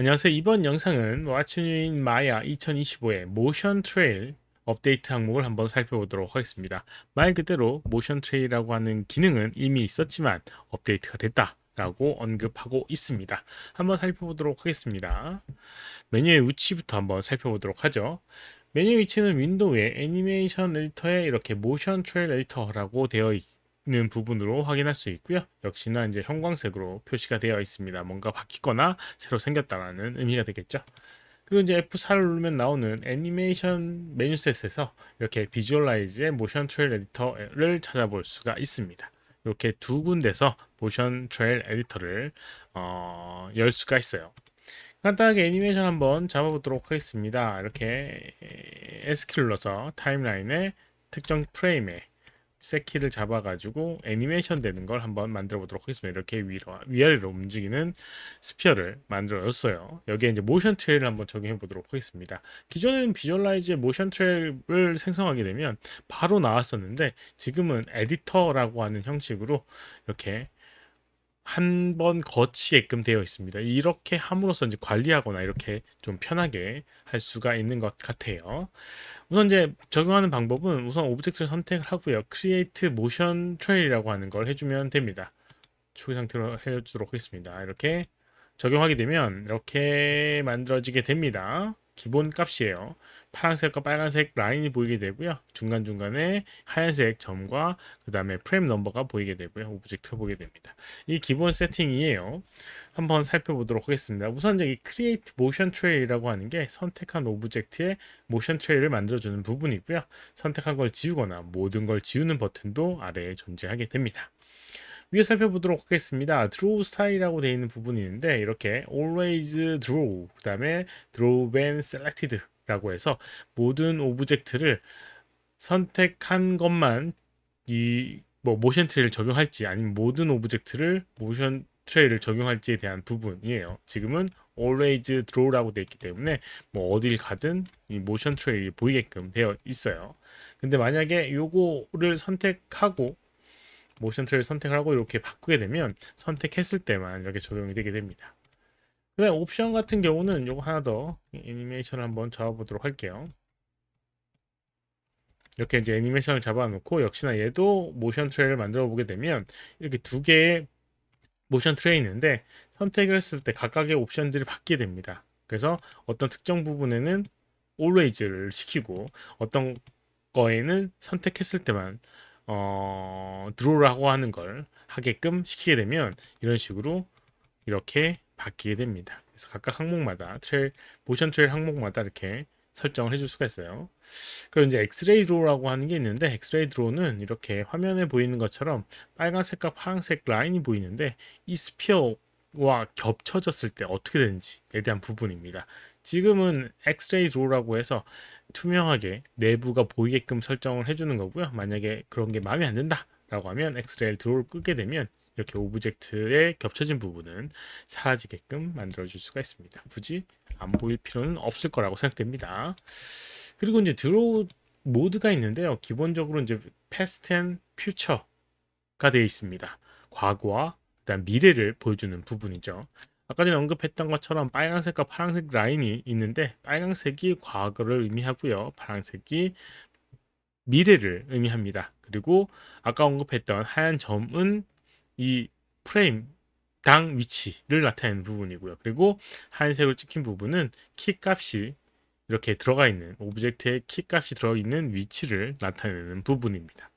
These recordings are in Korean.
안녕하세요. 이번 영상은 What's New in Maya 2025의 모션 트레일 업데이트 항목을 한번 살펴보도록 하겠습니다. 말 그대로 모션 트레일이라고 하는 기능은 이미 있었지만 업데이트가 됐다. 라고 언급하고 있습니다. 한번 살펴보도록 하겠습니다. 메뉴의 위치부터 한번 살펴보도록 하죠. 메뉴 위치는 윈도우의 애니메이션 에디터에 이렇게 모션 트레일 에디터라고 되어 있습니다 있는 부분으로 확인할 수 있고요. 역시나 이제 형광색으로 표시가 되어 있습니다. 뭔가 바뀌거나 새로 생겼다라는 의미가 되겠죠. 그리고 이제 F4를 누르면 나오는 애니메이션 메뉴셋에서 이렇게 비주얼라이즈의 모션 트레일 에디터를 찾아볼 수가 있습니다. 이렇게 두 군데서 모션 트레일 에디터를 어, 열 수가 있어요. 간단하게 애니메이션 한번 잡아보도록 하겠습니다. 이렇게 S키를 눌러서 타임라인의 특정 프레임에 새키를 잡아가지고 애니메이션 되는 걸 한번 만들어 보도록 하겠습니다. 이렇게 위로, 위아래로 움직이는 스피어를 만들어줬어요. 여기에 이제 모션 트레일을 한번 적용해 보도록 하겠습니다. 기존에는 비주얼라이즈의 모션 트레일을 생성하게 되면 바로 나왔었는데 지금은 에디터라고 하는 형식으로 이렇게 한번 거치게끔 되어 있습니다. 이렇게 함으로써 이제 관리하거나 이렇게 좀 편하게 할 수가 있는 것 같아요. 우선 이제 적용하는 방법은 우선 오브젝트를 선택을 하고요. create motion trail이라고 하는 걸 해주면 됩니다. 초기 상태로 해주도록 하겠습니다. 이렇게 적용하게 되면 이렇게 만들어지게 됩니다. 기본 값이에요. 파란색과 빨간색 라인이 보이게 되고요. 중간중간에 하얀색 점과 그 다음에 프레임 넘버가 보이게 되고요. 오브젝트보게 됩니다. 이 기본 세팅이에요. 한번 살펴보도록 하겠습니다. 우선 여기 create motion t r a y 라고 하는 게 선택한 오브젝트의 Motion t r a y 를 만들어주는 부분이고요. 선택한 걸 지우거나 모든 걸 지우는 버튼도 아래에 존재하게 됩니다. 위에 살펴보도록 하겠습니다. draw style이라고 되어 있는 부분이 있는데 이렇게 always draw 그 다음에 draw when selected 라고 해서 모든 오브젝트를 선택한 것만 이 뭐 모션 트레이를 적용할지 아니면 모든 오브젝트를 모션 트레이를 적용할지에 대한 부분이에요. 지금은 always draw라고 되어 있기 때문에 뭐 어딜 가든 이 모션 트레일이 보이게끔 되어 있어요. 근데 만약에 요거를 선택하고 모션 트를 선택하고 이렇게 바꾸게 되면 선택했을 때만 이렇게 적용이 되게 됩니다. 그 다음 옵션 같은 경우는 요거 하나 더 애니메이션을 한번 잡아보도록 할게요. 이렇게 이제 애니메이션을 잡아놓고 역시나 얘도 모션 트레이를 만들어 보게 되면 이렇게 두 개의 모션 트레이 있는데 선택을 했을 때 각각의 옵션들이 바뀌게 됩니다. 그래서 어떤 특정 부분에는 always를 시키고 어떤 거에는 선택했을 때만 어, 드로우라고 하는 걸 하게끔 시키게 되면 이런 식으로 이렇게 바뀌게 됩니다. 그래서 각각 항목마다 트레일, 모션 트레일 항목마다 이렇게 설정을 해줄 수가 있어요. 그리고 이제 엑스레이 드로우라고 하는 게 있는데 엑스레이 드로우는 이렇게 화면에 보이는 것처럼 빨간색과 파란색 라인이 보이는데 이 스피어와 겹쳐졌을 때 어떻게 되는지에 대한 부분입니다. 지금은 엑스레이 드로우라고 해서 투명하게 내부가 보이게끔 설정을 해주는 거고요. 만약에 그런 게 마음에 안 든다라고 하면 엑스레일 드로우를 끄게 되면 이렇게 오브젝트에 겹쳐진 부분은 사라지게끔 만들어줄 수가 있습니다. 굳이 안 보일 필요는 없을 거라고 생각됩니다. 그리고 이제 드로우 모드가 있는데요. 기본적으로 이제 past a n 가 되어 있습니다. 과거와 그다음 미래를 보여주는 부분이죠. 아까 전에 언급했던 것처럼 빨간색과 파란색 라인이 있는데 빨간색이 과거를 의미하고요. 파란색이 미래를 의미합니다. 그리고 아까 언급했던 하얀 점은 이 프레임 당 위치를 나타내는 부분이고요. 그리고 하얀색으로 찍힌 부분은 키 값이 이렇게 들어가 있는 오브젝트의 키 값이 들어있는 가 위치를 나타내는 부분입니다.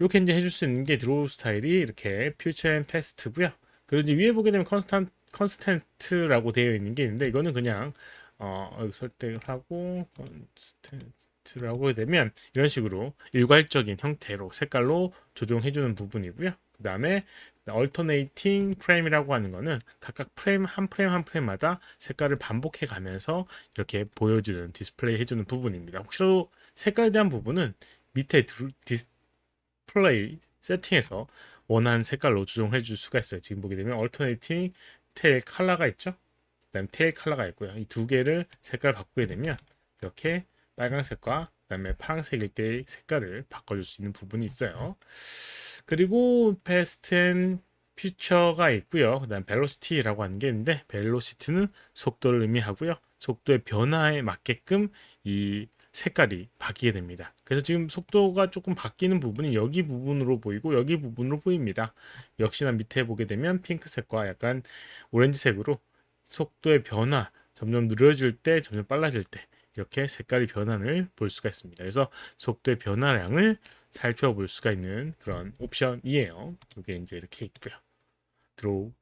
이렇게 이제 해줄 수 있는 게 드로우 스타일이 이렇게 퓨처 앤 패스트고요. 그리고 이제 위에 보게 되면 컨스턴트 컨스턴트라고 되어 있는 게 있는데 이거는 그냥 어, 설득을 하고 컨스턴트라고 되면 이런 식으로 일괄적인 형태로 색깔로 조정해 주는 부분이고요. 그 다음에 얼터네이팅 프레임이라고 하는 거는 각각 프레임 한 프레임 한 프레임마다 색깔을 반복해 가면서 이렇게 보여주는 디스플레이 해주는 부분입니다. 혹시라도 색깔에 대한 부분은 밑에 디스플레이 세팅에서 원하는 색깔로 조정해 줄 수가 있어요. 지금 보게 되면 얼터네이팅 테일 컬러가 있죠 그 다음에 테일 컬러가 있고요 이 두 개를 색깔 바꾸게 되면 이렇게 빨간색과 그 다음에 파란색일 때 색깔을 바꿔줄 수 있는 부분이 있어요 그리고 패스트 앤 퓨처가 있고요 그 다음 벨로시티라고 하는 게 있는데 벨로시티는 속도를 의미하고요 속도의 변화에 맞게끔 이 색깔이 바뀌게 됩니다. 그래서 지금 속도가 조금 바뀌는 부분이 여기 부분으로 보이고 여기 부분으로 보입니다. 역시나 밑에 보게 되면 핑크색과 약간 오렌지색으로 속도의 변화 점점 느려질 때 점점 빨라질 때 이렇게 색깔의 변화를 볼 수가 있습니다. 그래서 속도의 변화량을 살펴볼 수가 있는 그런 옵션이에요. 이게 이제 이렇게 있고요. 드로우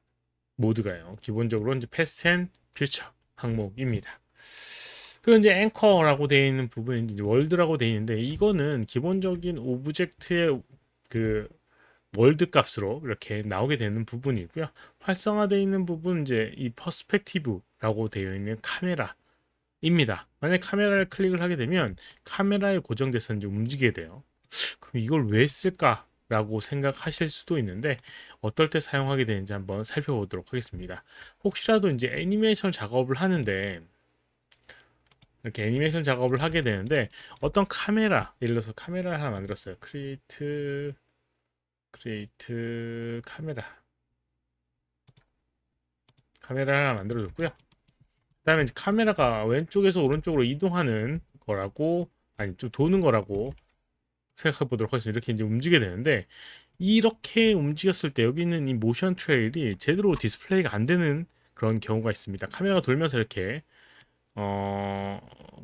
모드가요. 기본적으로 이제 패스앤 퓨처 항목입니다. 그리고 이제 앵커라고 되어 있는 부분이 이제 월드라고 되어 있는데 이거는 기본적인 오브젝트의 그 월드 값으로 이렇게 나오게 되는 부분이 고요 활성화되어 있는 부분 이제 이 퍼스펙티브라고 되어 있는 카메라 입니다. 만약 카메라를 클릭을 하게 되면 카메라에 고정돼서 이제 움직이게 돼요. 그럼 이걸 왜 쓸까? 라고 생각하실 수도 있는데 어떨 때 사용하게 되는지 한번 살펴보도록 하겠습니다. 혹시라도 이제 애니메이션 작업을 하는데 이렇게 애니메이션 작업을 하게 되는데 어떤 카메라 예를 들어서 카메라를 하나 만들었어요 크리에이트 크리에이트 카메라 카메라 하나 만들어줬고요 그 다음에 카메라가 왼쪽에서 오른쪽으로 이동하는 거라고 아니 좀 도는 거라고 생각해 보도록 하겠습니다 이렇게 이제 움직이게 되는데 이렇게 움직였을 때 여기 있는 이 모션 트레일이 제대로 디스플레이가 안 되는 그런 경우가 있습니다 카메라가 돌면서 이렇게 어,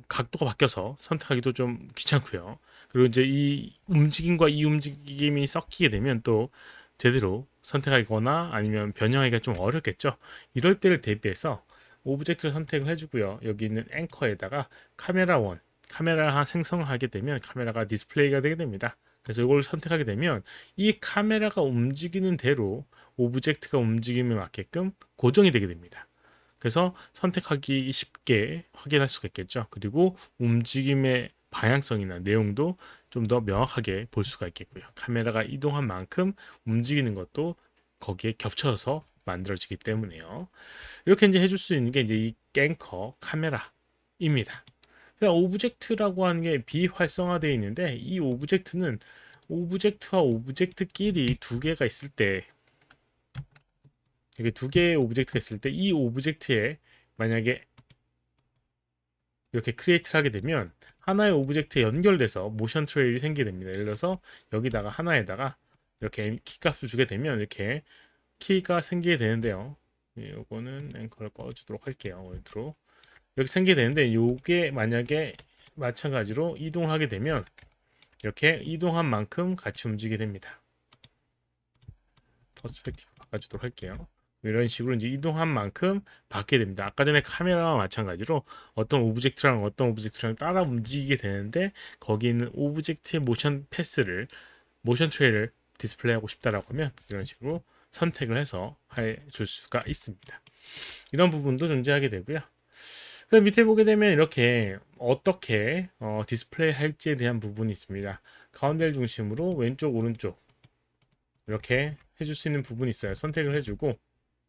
각도가 바뀌어서 선택하기도 좀 귀찮고요. 그리고 이제 이 움직임과 이 움직임이 섞이게 되면 또 제대로 선택하거나 아니면 변형하기가 좀 어렵겠죠. 이럴 때를 대비해서 오브젝트를 선택을 해주고요. 여기 있는 앵커에다가 카메라 원, 카메라를 생성하게 되면 카메라가 디스플레이가 되게 됩니다. 그래서 이걸 선택하게 되면 이 카메라가 움직이는 대로 오브젝트가 움직임에 맞게끔 고정이 되게 됩니다. 그래서 선택하기 쉽게 확인할 수가 있겠죠. 그리고 움직임의 방향성이나 내용도 좀 더 명확하게 볼 수가 있겠고요. 카메라가 이동한 만큼 움직이는 것도 거기에 겹쳐서 만들어지기 때문에요. 이렇게 이제 해줄 수 있는 게 이제 이깽커 카메라입니다. 오브젝트라고 하는 게 비활성화되어 있는데 이 오브젝트는 오브젝트와 오브젝트끼리 두 개가 있을 때 이렇게 두 개의 오브젝트가 있을 때 이 오브젝트에 만약에 이렇게 크리에이트를 하게 되면 하나의 오브젝트에 연결돼서 모션 트레일이 생기게 됩니다. 예를 들어서 여기다가 하나에다가 이렇게 키값을 주게 되면 이렇게 키가 생기게 되는데요. 예, 요거는 앵커를 꺼주도록 할게요. 월드로 이렇게 생기게 되는데 요게 만약에 마찬가지로 이동하게 되면 이렇게 이동한 만큼 같이 움직이게 됩니다. 퍼스펙티브 바꿔주도록 할게요. 이런 식으로 이제 이동한 만큼 받게 됩니다. 아까 전에 카메라와 마찬가지로 어떤 오브젝트랑 어떤 오브젝트랑 따라 움직이게 되는데 거기 있는 오브젝트의 모션 패스를 모션 트레이를 디스플레이하고 싶다라고 하면 이런 식으로 선택을 해서 해 줄 수가 있습니다. 이런 부분도 존재하게 되고요. 그 밑에 보게 되면 이렇게 어떻게 어, 디스플레이 할지에 대한 부분이 있습니다. 가운데를 중심으로 왼쪽 오른쪽 이렇게 해 줄 수 있는 부분이 있어요. 선택을 해주고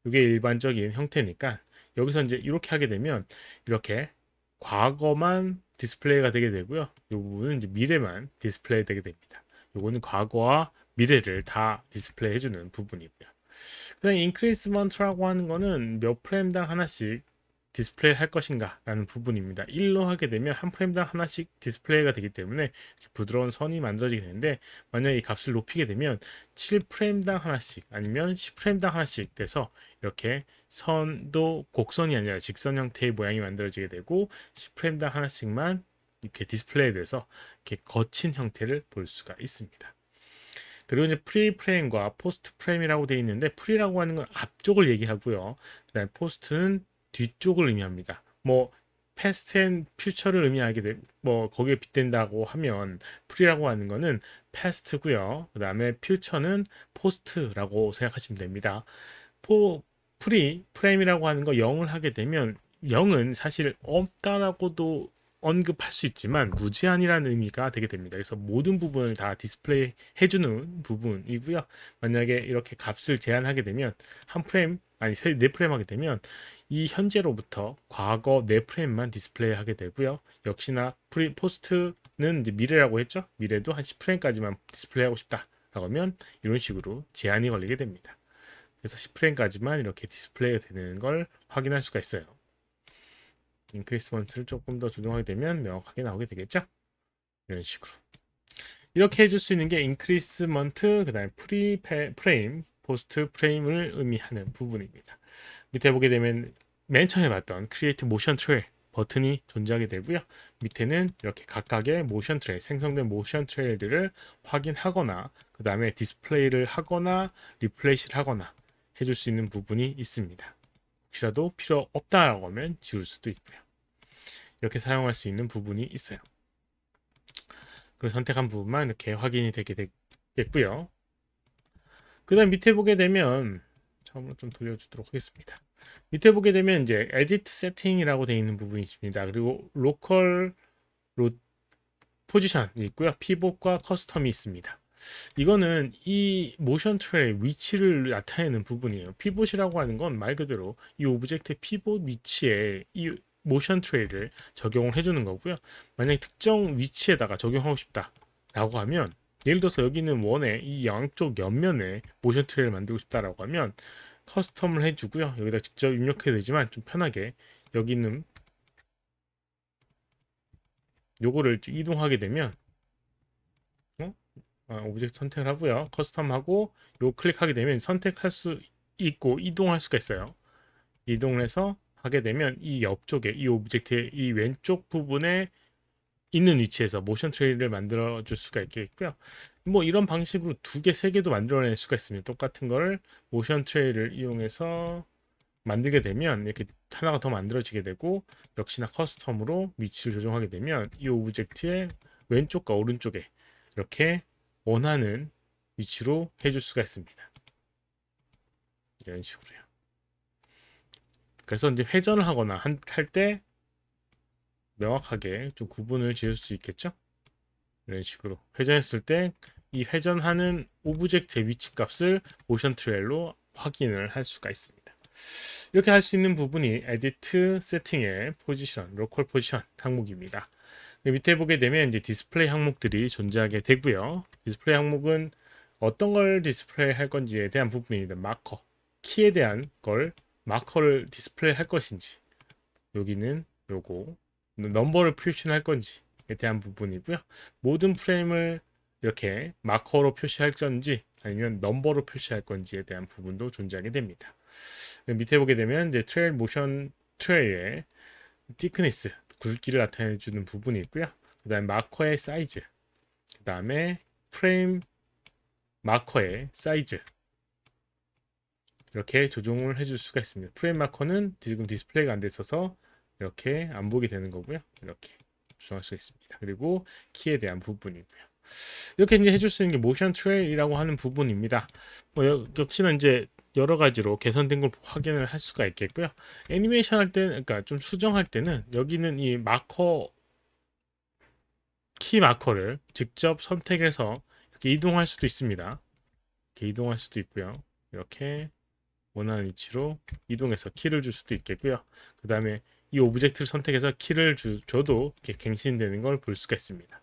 이게 일반적인 형태니까 여기서 이제 이렇게 하게 되면 이렇게 과거만 디스플레이가 되게 되고요. 이 부분은 이제 미래만 디스플레이 되게 됩니다. 이거는 과거와 미래를 다 디스플레이 해주는 부분이고요. 그냥 인크리스먼트라고 하는 거는 몇 프레임당 하나씩 디스플레이 할 것인가 라는 부분입니다. 1로 하게 되면 한 프레임당 하나씩 디스플레이가 되기 때문에 부드러운 선이 만들어지게 되는데 만약 이 값을 높이게 되면 7프레임당 하나씩 아니면 10프레임당 하나씩 돼서 이렇게 선도 곡선이 아니라 직선 형태의 모양이 만들어지게 되고 10프레임당 하나씩만 이렇게 디스플레이 돼서 이렇게 거친 형태를 볼 수가 있습니다. 그리고 이제 프리 프레임과 포스트 프레임이라고 되어 있는데 프리라고 하는 건 앞쪽을 얘기하고요. 그다음 에 포스트는 뒤쪽을 의미합니다. 뭐패스 s t a n 를 의미하게 되, 뭐 거기에 빗댄다고 하면 프리라고 하는 거는 패스트 t 고요그 다음에 f 처는포스트라고 생각하시면 됩니다. 포, 프리, 프레임이라고 하는 거 0을 하게 되면 0은 사실 없다라고도 언급할 수 있지만 무제한이라는 의미가 되게 됩니다. 그래서 모든 부분을 다 디스플레이 해주는 부분이고요. 만약에 이렇게 값을 제한하게 되면 한 프레임 아니 네 프레임 하게 되면 이 현재로부터 과거 네 프레임만 디스플레이 하게 되고요. 역시나 프리 포스트는 이제 미래라고 했죠. 미래도 한 10프레임까지만 디스플레이 하고 싶다라고 하면 이런 식으로 제한이 걸리게 됩니다. 그래서 10프레임까지만 이렇게 디스플레이가 되는 걸 확인할 수가 있어요. 인크리스 먼트를 조금 더 조정하게 되면 명확하게 나오게 되겠죠 이런 식으로 이렇게 해줄 수 있는 게 인크리스먼트 그 다음에 프리 프레임 포스트 프레임을 의미하는 부분입니다 밑에 보게 되면 맨 처음에 봤던 크리에이트 모션 트레일 버튼이 존재하게 되고요 밑에는 이렇게 각각의 모션 트레일 생성된 모션 트레일들을 확인하거나 그 다음에 디스플레이를 하거나 리플레이시를 하거나 해줄 수 있는 부분이 있습니다 혹시라도 필요 없다라고 하면 지울 수도 있고요. 이렇게 사용할 수 있는 부분이 있어요. 그리고 선택한 부분만 이렇게 확인이 되게 되겠고요. 그 다음 밑에 보게 되면 처음으로 좀 돌려주도록 하겠습니다. 밑에 보게 되면 이제 에디트 세팅이라고 되어 있는 부분이 있습니다. 그리고 로컬 로 포지션이 있고요. 피봇과 커스텀이 있습니다. 이거는 이 모션 트레의 위치를 나타내는 부분이에요. 피봇이라고 하는 건 말 그대로 이 오브젝트의 피봇 위치에 이 모션 트레이를 적용을 해주는 거고요. 만약에 특정 위치에다가 적용하고 싶다라고 하면 예를 들어서 여기는 원의 이 양쪽 옆면에 모션 트레이를 만들고 싶다라고 하면 커스텀을 해주고요. 여기다 직접 입력해도 되지만 좀 편하게 여기 는 요거를 이동하게 되면 어, 오브젝트 선택을 하고요. 커스텀하고 요 클릭하게 되면 선택할 수 있고 이동할 수가 있어요. 이동을 해서 하게 되면 이 옆쪽에 이 오브젝트의 이 왼쪽 부분에 있는 위치에서 모션 트레이를 만들어 줄 수가 있겠고요. 뭐 이런 방식으로 두 개, 세 개도 만들어낼 수가 있습니다. 똑같은 거를 모션 트레이를 이용해서 만들게 되면 이렇게 하나가 더 만들어지게 되고 역시나 커스텀으로 위치를 조정하게 되면 이 오브젝트의 왼쪽과 오른쪽에 이렇게 원하는 위치로 해줄 수가 있습니다. 이런 식으로요. 그래서 이제 회전을 하거나 할 때 명확하게 좀 구분을 지을 수 있겠죠? 이런 식으로 회전했을 때 이 회전하는 오브젝트의 위치 값을 모션 트레일로 확인을 할 수가 있습니다. 이렇게 할 수 있는 부분이 에디트 세팅의 포지션, 로컬 포지션 항목입니다. 밑에 보게 되면 이제 디스플레이 항목들이 존재하게 되고요. 디스플레이 항목은 어떤 걸 디스플레이 할 건지에 대한 부분입니다. 마커, 키에 대한 걸 마커를 디스플레이 할 것인지 여기는 요거 넘버를 표시할 건지에 대한 부분이고요. 모든 프레임을 이렇게 마커로 표시할 건지 아니면 넘버로 표시할 건지에 대한 부분도 존재하게 됩니다. 밑에 보게 되면 이제 트레일 모션 트레일의 디크니스 굵기를 나타내 주는 부분이 있고요 그 다음에 마커의 사이즈 그 다음에 프레임 마커의 사이즈 이렇게 조정을 해줄 수가 있습니다 프레임 마커는 지금 디스플레이가 안 돼 있어서 이렇게 안 보게 되는 거고요 이렇게 조정할 수 있습니다 그리고 키에 대한 부분이고요 이렇게 이제 해줄 수 있는 게 모션 트레일이라고 하는 부분입니다. 뭐 역시나 이제 여러 가지로 개선된 걸 확인을 할 수가 있겠고요. 애니메이션 할 때는, 그러니까 좀 수정할 때는 여기는 이 마커, 키 마커를 직접 선택해서 이렇게 이동할 수도 있습니다. 이렇게 이동할 수도 있고요. 이렇게 원하는 위치로 이동해서 키를 줄 수도 있겠고요. 그 다음에 이 오브젝트를 선택해서 키를 주, 줘도 이렇게 갱신되는 걸 볼 수가 있습니다.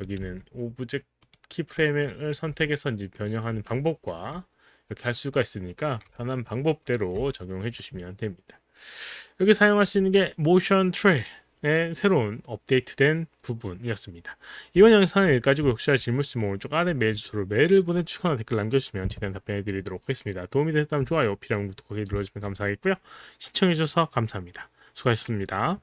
여기는 오브젝트 키프레임을 선택해서 이제 변형하는 방법과 이렇게 할 수가 있으니까 편한 방법대로 적용해 주시면 됩니다. 여기 사용할 수 있는 게 모션 트레일 새로운 업데이트된 부분이었습니다. 이번 영상은 여기까지고 혹시 질문 있으면 오른쪽 아래 메일 주소로 메일을 보내주시거나 댓글 남겨주시면 최대한 답변해드리도록 하겠습니다. 도움이 되셨다면 좋아요, 필요한 구독하 눌러주시면 감사하겠고요. 시청해주셔서 감사합니다. 수고하셨습니다.